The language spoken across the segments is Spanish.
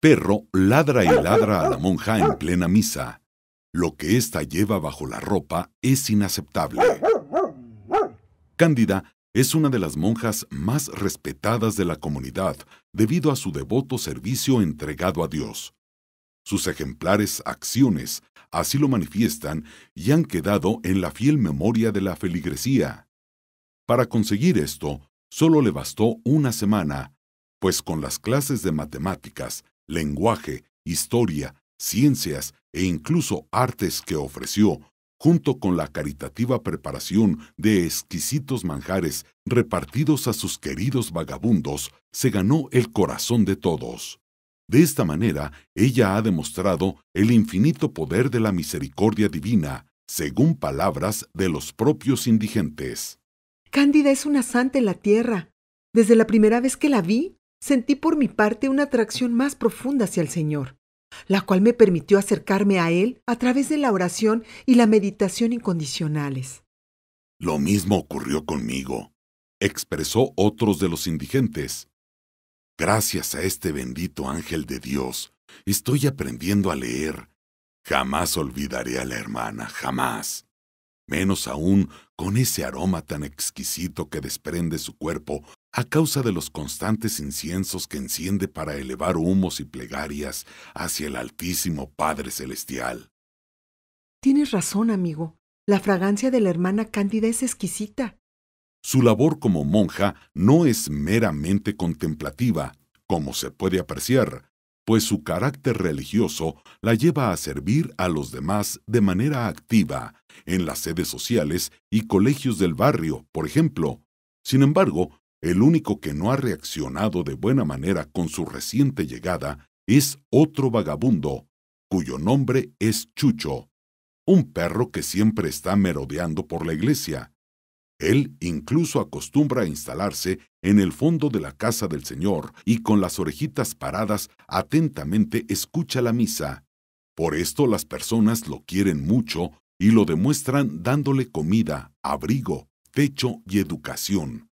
Perro ladra y ladra a la monja en plena misa. Lo que ésta lleva bajo la ropa es inaceptable. Cándida es una de las monjas más respetadas de la comunidad debido a su devoto servicio entregado a Dios. Sus ejemplares acciones así lo manifiestan y han quedado en la fiel memoria de la feligresía. Para conseguir esto, solo le bastó una semana, pues con las clases de matemáticas lenguaje, historia, ciencias e incluso artes que ofreció, junto con la caritativa preparación de exquisitos manjares repartidos a sus queridos vagabundos, se ganó el corazón de todos. De esta manera, ella ha demostrado el infinito poder de la misericordia divina, según palabras de los propios indigentes. Cándida es una santa en la tierra. Desde la primera vez que la vi, sentí por mi parte una atracción más profunda hacia el Señor, la cual me permitió acercarme a Él a través de la oración y la meditación incondicionales. Lo mismo ocurrió conmigo, expresó otros de los indigentes. Gracias a este bendito ángel de Dios, estoy aprendiendo a leer. Jamás olvidaré a la hermana, jamás. Menos aún con ese aroma tan exquisito que desprende su cuerpo a causa de los constantes inciensos que enciende para elevar humos y plegarias hacia el Altísimo Padre Celestial. Tienes razón, amigo. La fragancia de la hermana Cándida es exquisita. Su labor como monja no es meramente contemplativa, como se puede apreciar, pues su carácter religioso la lleva a servir a los demás de manera activa, en las sedes sociales y colegios del barrio, por ejemplo. Sin embargo, el único que no ha reaccionado de buena manera con su reciente llegada es otro vagabundo, cuyo nombre es Chucho, un perro que siempre está merodeando por la iglesia. Él incluso acostumbra a instalarse en el fondo de la casa del Señor y con las orejitas paradas atentamente escucha la misa. Por esto las personas lo quieren mucho y lo demuestran dándole comida, abrigo, techo y educación.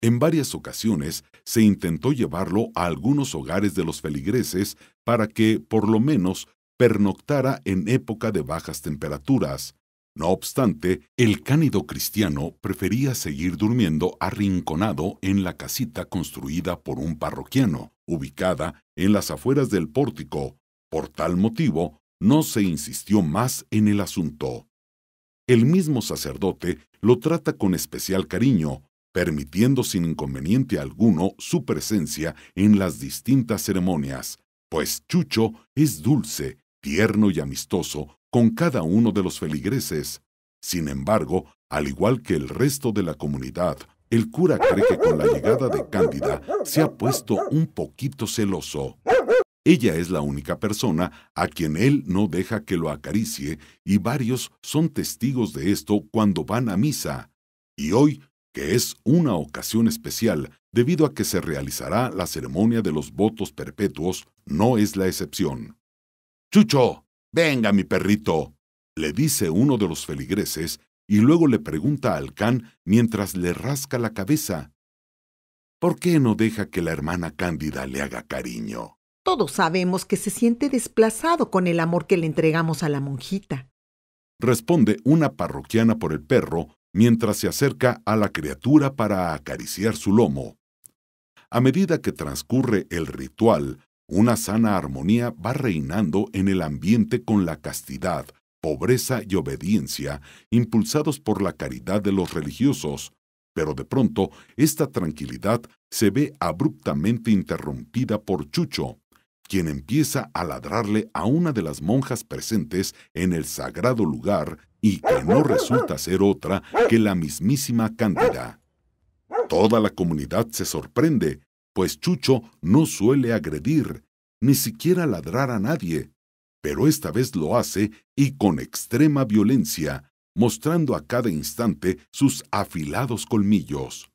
En varias ocasiones se intentó llevarlo a algunos hogares de los feligreses para que, por lo menos, pernoctara en época de bajas temperaturas. No obstante, el cánido cristiano prefería seguir durmiendo arrinconado en la casita construida por un parroquiano, ubicada en las afueras del pórtico. Por tal motivo, no se insistió más en el asunto. El mismo sacerdote lo trata con especial cariño, permitiendo sin inconveniente alguno su presencia en las distintas ceremonias, pues Chucho es dulce, tierno y amistoso con cada uno de los feligreses. Sin embargo, al igual que el resto de la comunidad, el cura cree que con la llegada de Cándida se ha puesto un poquito celoso. Ella es la única persona a quien él no deja que lo acaricie y varios son testigos de esto cuando van a misa. Y hoy es una ocasión especial debido a que se realizará la ceremonia de los votos perpetuos, no es la excepción. Chucho, venga mi perrito, le dice uno de los feligreses y luego le pregunta al can mientras le rasca la cabeza. ¿Por qué no deja que la hermana Cándida le haga cariño? Todos sabemos que se siente desplazado con el amor que le entregamos a la monjita. Responde una parroquiana por el perro mientras se acerca a la criatura para acariciar su lomo. A medida que transcurre el ritual, una sana armonía va reinando en el ambiente con la castidad, pobreza y obediencia, impulsados por la caridad de los religiosos, pero de pronto esta tranquilidad se ve abruptamente interrumpida por Chucho, quien empieza a ladrarle a una de las monjas presentes en el sagrado lugar y que no resulta ser otra que la mismísima Cándida. Toda la comunidad se sorprende, pues Chucho no suele agredir, ni siquiera ladrar a nadie, pero esta vez lo hace y con extrema violencia, mostrando a cada instante sus afilados colmillos.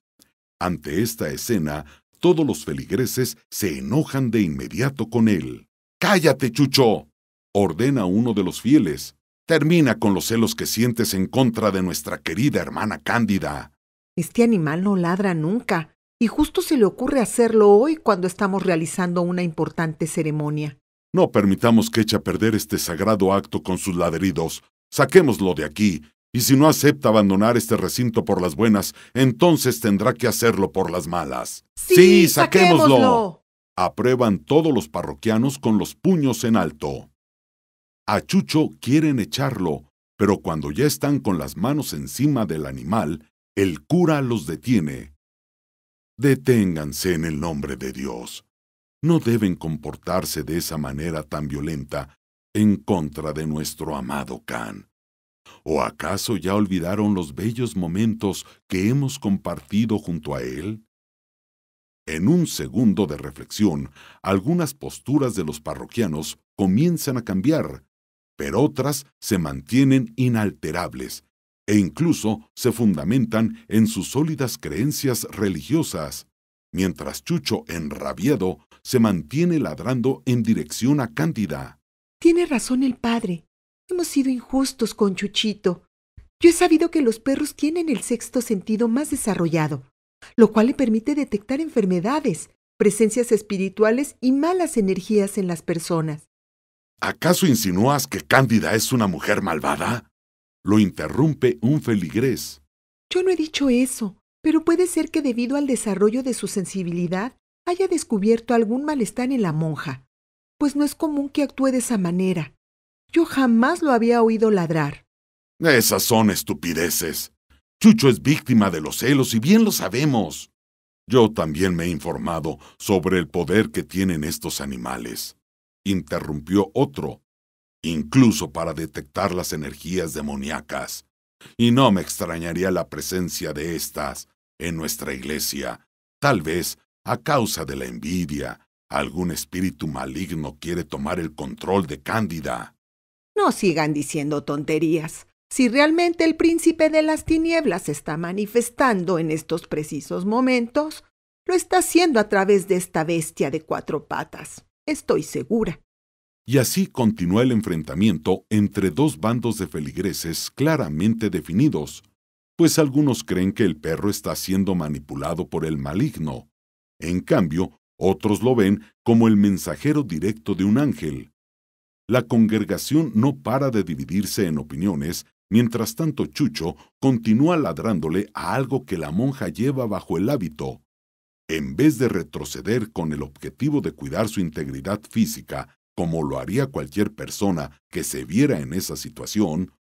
Ante esta escena, todos los feligreses se enojan de inmediato con él. ¡Cállate, Chucho! ordena uno de los fieles. Termina con los celos que sientes en contra de nuestra querida hermana Cándida. Este animal no ladra nunca, y justo se le ocurre hacerlo hoy cuando estamos realizando una importante ceremonia. No permitamos que eche a perder este sagrado acto con sus ladridos. Saquémoslo de aquí, y si no acepta abandonar este recinto por las buenas, entonces tendrá que hacerlo por las malas. Sí, saquémoslo. Aprueban todos los parroquianos con los puños en alto. A Chucho quieren echarlo, pero cuando ya están con las manos encima del animal, el cura los detiene. Deténganse en el nombre de Dios. No deben comportarse de esa manera tan violenta en contra de nuestro amado Can. ¿O acaso ya olvidaron los bellos momentos que hemos compartido junto a él? En un segundo de reflexión, algunas posturas de los parroquianos comienzan a cambiar pero otras se mantienen inalterables e incluso se fundamentan en sus sólidas creencias religiosas, mientras Chucho enrabiado se mantiene ladrando en dirección a Cándida. Tiene razón el padre. Hemos sido injustos con Chuchito. Yo he sabido que los perros tienen el sexto sentido más desarrollado, lo cual le permite detectar enfermedades, presencias espirituales y malas energías en las personas. ¿Acaso insinúas que Cándida es una mujer malvada? Lo interrumpe un feligrés. Yo no he dicho eso, pero puede ser que debido al desarrollo de su sensibilidad haya descubierto algún malestar en la monja, pues no es común que actúe de esa manera. Yo jamás lo había oído ladrar. Esas son estupideces. Chucho es víctima de los celos y bien lo sabemos. Yo también me he informado sobre el poder que tienen estos animales interrumpió otro, incluso para detectar las energías demoníacas, y no me extrañaría la presencia de estas en nuestra iglesia, tal vez a causa de la envidia. Algún espíritu maligno quiere tomar el control de Cándida. No sigan diciendo tonterías. Si realmente el príncipe de las tinieblas está manifestando en estos precisos momentos, lo está haciendo a través de esta bestia de cuatro patas estoy segura. Y así continúa el enfrentamiento entre dos bandos de feligreses claramente definidos, pues algunos creen que el perro está siendo manipulado por el maligno. En cambio, otros lo ven como el mensajero directo de un ángel. La congregación no para de dividirse en opiniones, mientras tanto Chucho continúa ladrándole a algo que la monja lleva bajo el hábito, en vez de retroceder con el objetivo de cuidar su integridad física, como lo haría cualquier persona que se viera en esa situación,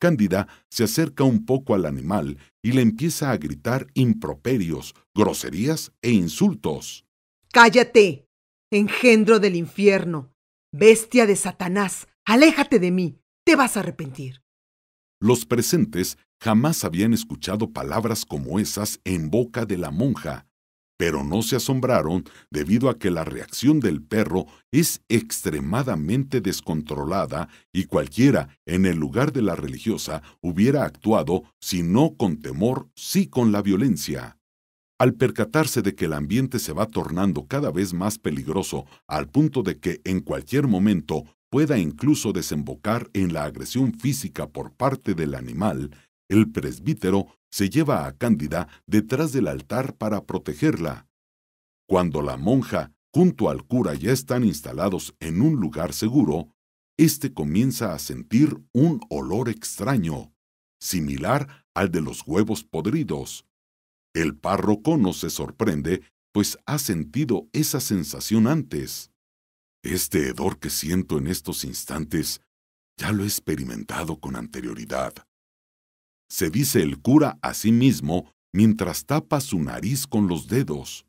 Cándida se acerca un poco al animal y le empieza a gritar improperios, groserías e insultos. Cállate, engendro del infierno, bestia de Satanás, aléjate de mí, te vas a arrepentir. Los presentes jamás habían escuchado palabras como esas en boca de la monja, pero no se asombraron debido a que la reacción del perro es extremadamente descontrolada y cualquiera en el lugar de la religiosa hubiera actuado, si no con temor, sí con la violencia. Al percatarse de que el ambiente se va tornando cada vez más peligroso al punto de que en cualquier momento pueda incluso desembocar en la agresión física por parte del animal, el presbítero se lleva a Cándida detrás del altar para protegerla. Cuando la monja junto al cura ya están instalados en un lugar seguro, éste comienza a sentir un olor extraño, similar al de los huevos podridos. El párroco no se sorprende, pues ha sentido esa sensación antes. Este hedor que siento en estos instantes ya lo he experimentado con anterioridad, se dice el cura a sí mismo mientras tapa su nariz con los dedos.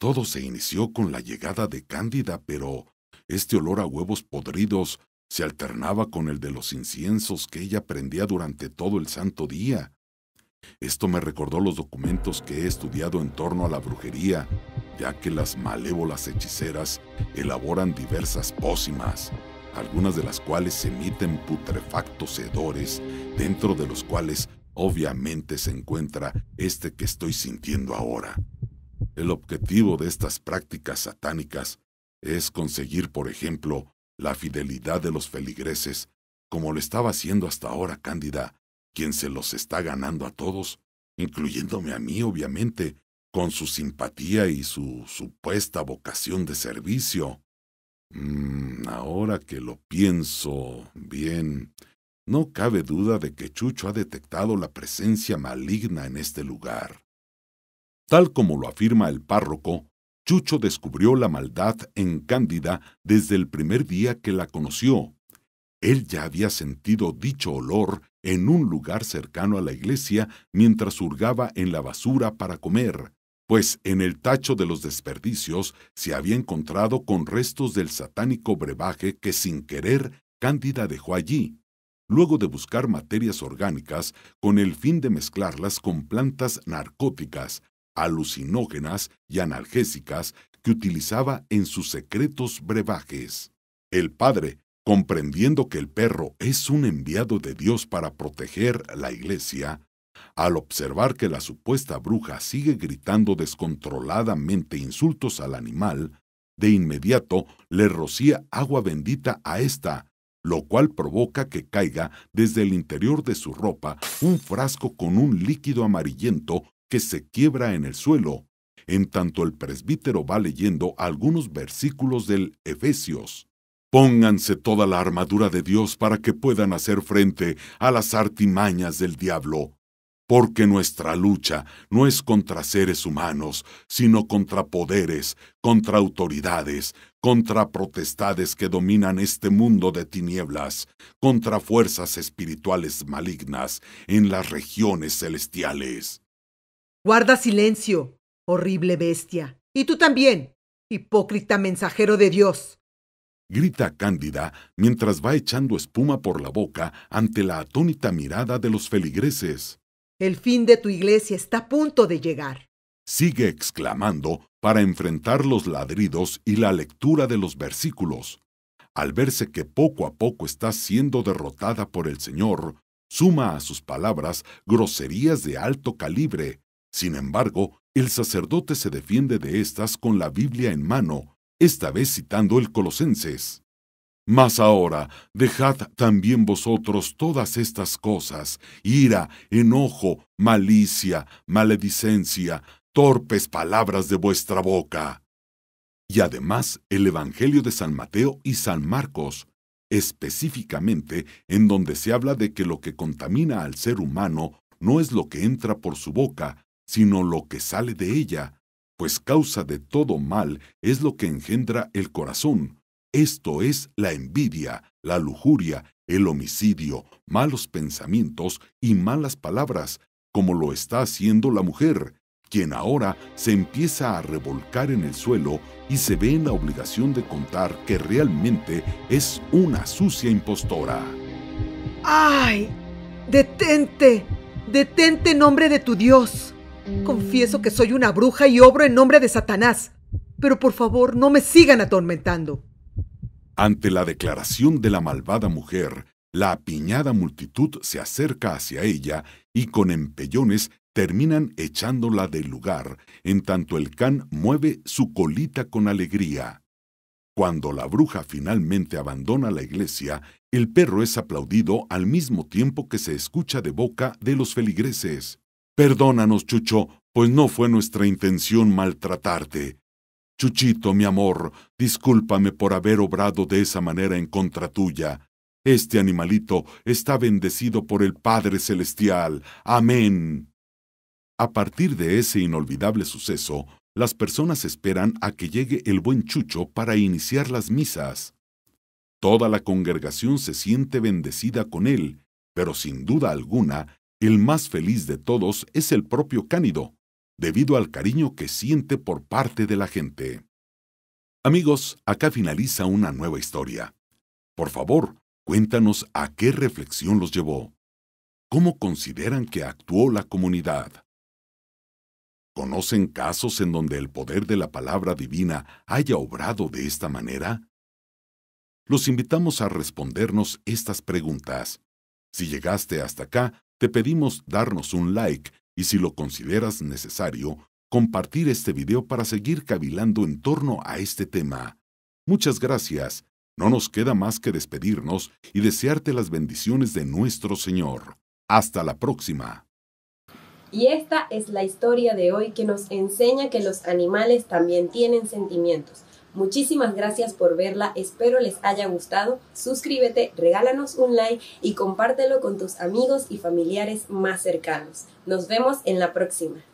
Todo se inició con la llegada de Cándida, pero este olor a huevos podridos se alternaba con el de los inciensos que ella prendía durante todo el santo día. Esto me recordó los documentos que he estudiado en torno a la brujería, ya que las malévolas hechiceras elaboran diversas pócimas, algunas de las cuales emiten putrefactos hedores, dentro de los cuales obviamente se encuentra este que estoy sintiendo ahora. El objetivo de estas prácticas satánicas es conseguir, por ejemplo, la fidelidad de los feligreses, como lo estaba haciendo hasta ahora Cándida, quien se los está ganando a todos, incluyéndome a mí, obviamente, con su simpatía y su supuesta vocación de servicio. Mm, ahora que lo pienso bien, no cabe duda de que Chucho ha detectado la presencia maligna en este lugar. Tal como lo afirma el párroco, Chucho descubrió la maldad en Cándida desde el primer día que la conoció. Él ya había sentido dicho olor en un lugar cercano a la iglesia mientras hurgaba en la basura para comer, pues en el tacho de los desperdicios se había encontrado con restos del satánico brebaje que sin querer Cándida dejó allí, luego de buscar materias orgánicas con el fin de mezclarlas con plantas narcóticas, alucinógenas y analgésicas que utilizaba en sus secretos brebajes. El padre, comprendiendo que el perro es un enviado de Dios para proteger la iglesia, al observar que la supuesta bruja sigue gritando descontroladamente insultos al animal, de inmediato le rocía agua bendita a ésta, lo cual provoca que caiga desde el interior de su ropa un frasco con un líquido amarillento que se quiebra en el suelo, en tanto el presbítero va leyendo algunos versículos del Efesios. Pónganse toda la armadura de Dios para que puedan hacer frente a las artimañas del diablo porque nuestra lucha no es contra seres humanos, sino contra poderes, contra autoridades, contra protestades que dominan este mundo de tinieblas, contra fuerzas espirituales malignas en las regiones celestiales. Guarda silencio, horrible bestia, y tú también, hipócrita mensajero de Dios. Grita Cándida mientras va echando espuma por la boca ante la atónita mirada de los feligreses. El fin de tu iglesia está a punto de llegar. Sigue exclamando para enfrentar los ladridos y la lectura de los versículos. Al verse que poco a poco está siendo derrotada por el Señor, suma a sus palabras groserías de alto calibre. Sin embargo, el sacerdote se defiende de estas con la Biblia en mano, esta vez citando el Colosenses. Mas ahora dejad también vosotros todas estas cosas, ira, enojo, malicia, maledicencia, torpes palabras de vuestra boca. Y además el Evangelio de San Mateo y San Marcos, específicamente en donde se habla de que lo que contamina al ser humano no es lo que entra por su boca, sino lo que sale de ella, pues causa de todo mal es lo que engendra el corazón, esto es la envidia, la lujuria, el homicidio, malos pensamientos y malas palabras, como lo está haciendo la mujer, quien ahora se empieza a revolcar en el suelo y se ve en la obligación de contar que realmente es una sucia impostora. ¡Ay! ¡Detente! ¡Detente en nombre de tu Dios! Confieso que soy una bruja y obro en nombre de Satanás, pero por favor no me sigan atormentando. Ante la declaración de la malvada mujer, la apiñada multitud se acerca hacia ella y con empellones terminan echándola del lugar, en tanto el can mueve su colita con alegría. Cuando la bruja finalmente abandona la iglesia, el perro es aplaudido al mismo tiempo que se escucha de boca de los feligreses. Perdónanos, Chucho, pues no fue nuestra intención maltratarte. Chuchito, mi amor, discúlpame por haber obrado de esa manera en contra tuya. Este animalito está bendecido por el Padre Celestial. Amén. A partir de ese inolvidable suceso, las personas esperan a que llegue el buen Chucho para iniciar las misas. Toda la congregación se siente bendecida con él, pero sin duda alguna, el más feliz de todos es el propio Cánido, debido al cariño que siente por parte de la gente. Amigos, acá finaliza una nueva historia. Por favor, cuéntanos a qué reflexión los llevó. ¿Cómo consideran que actuó la comunidad? ¿Conocen casos en donde el poder de la palabra divina haya obrado de esta manera? Los invitamos a respondernos estas preguntas. Si llegaste hasta acá, te pedimos darnos un like y si lo consideras necesario, compartir este video para seguir cavilando en torno a este tema. Muchas gracias. No nos queda más que despedirnos y desearte las bendiciones de nuestro Señor. Hasta la próxima. Y esta es la historia de hoy que nos enseña que los animales también tienen sentimientos Muchísimas gracias por verla, espero les haya gustado. Suscríbete, regálanos un like y compártelo con tus amigos y familiares más cercanos. Nos vemos en la próxima.